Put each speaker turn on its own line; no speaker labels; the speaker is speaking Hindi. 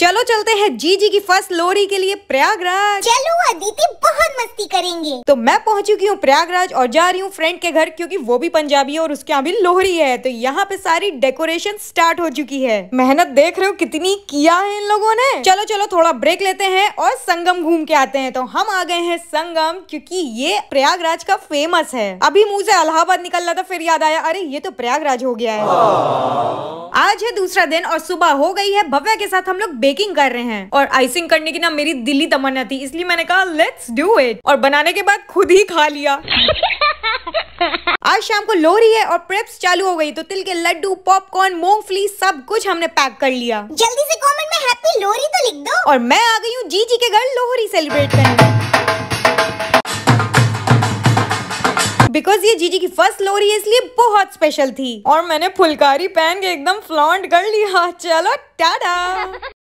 चलो चलते हैं जी जी की फर्स्ट लोरी के लिए प्रयागराज चलो अदिति बहुत मस्ती करेंगे तो मैं पहुंच चुकी हूँ प्रयागराज और जा रही हूँ फ्रेंड के घर क्योंकि वो भी पंजाबी है और उसके यहाँ भी लोहरी है तो यहाँ पे सारी डेकोरेशन स्टार्ट हो चुकी है मेहनत देख रहे हो कितनी किया है इन लोगों ने चलो चलो थोड़ा ब्रेक लेते हैं और संगम घूम के आते हैं तो हम आ गए हैं संगम क्यूँकी ये प्रयागराज का फेमस है अभी मुँह से अलाहाबाद निकल रहा था फिर याद आया अरे ये तो प्रयागराज हो गया है आज है दूसरा दिन और सुबह हो गई है भव्य के साथ हम लोग बेकिंग कर रहे हैं और आइसिंग करने की ना मेरी दिल्ली तमन्ना थी इसलिए मैंने कहा लेट्स डू इट और बनाने के बाद खुद ही खा लिया आज शाम को लोहरी है और प्रेप्स चालू हो गई तो तिल के लड्डू पॉपकॉर्न मूंगफली सब कुछ हमने पैक कर लिया जल्दी से कमेंट में हैप्पी लोहरी तो लिख दो और मैं आ गई हूँ जी जी के घर लोहरी सेलिब्रेट करने बिकॉज ये जीजी की फर्स्ट लोहरी है इसलिए बहुत स्पेशल थी और मैंने फुलकारी पहन के एकदम फ्लॉन्ट कर लिया चलो टाटा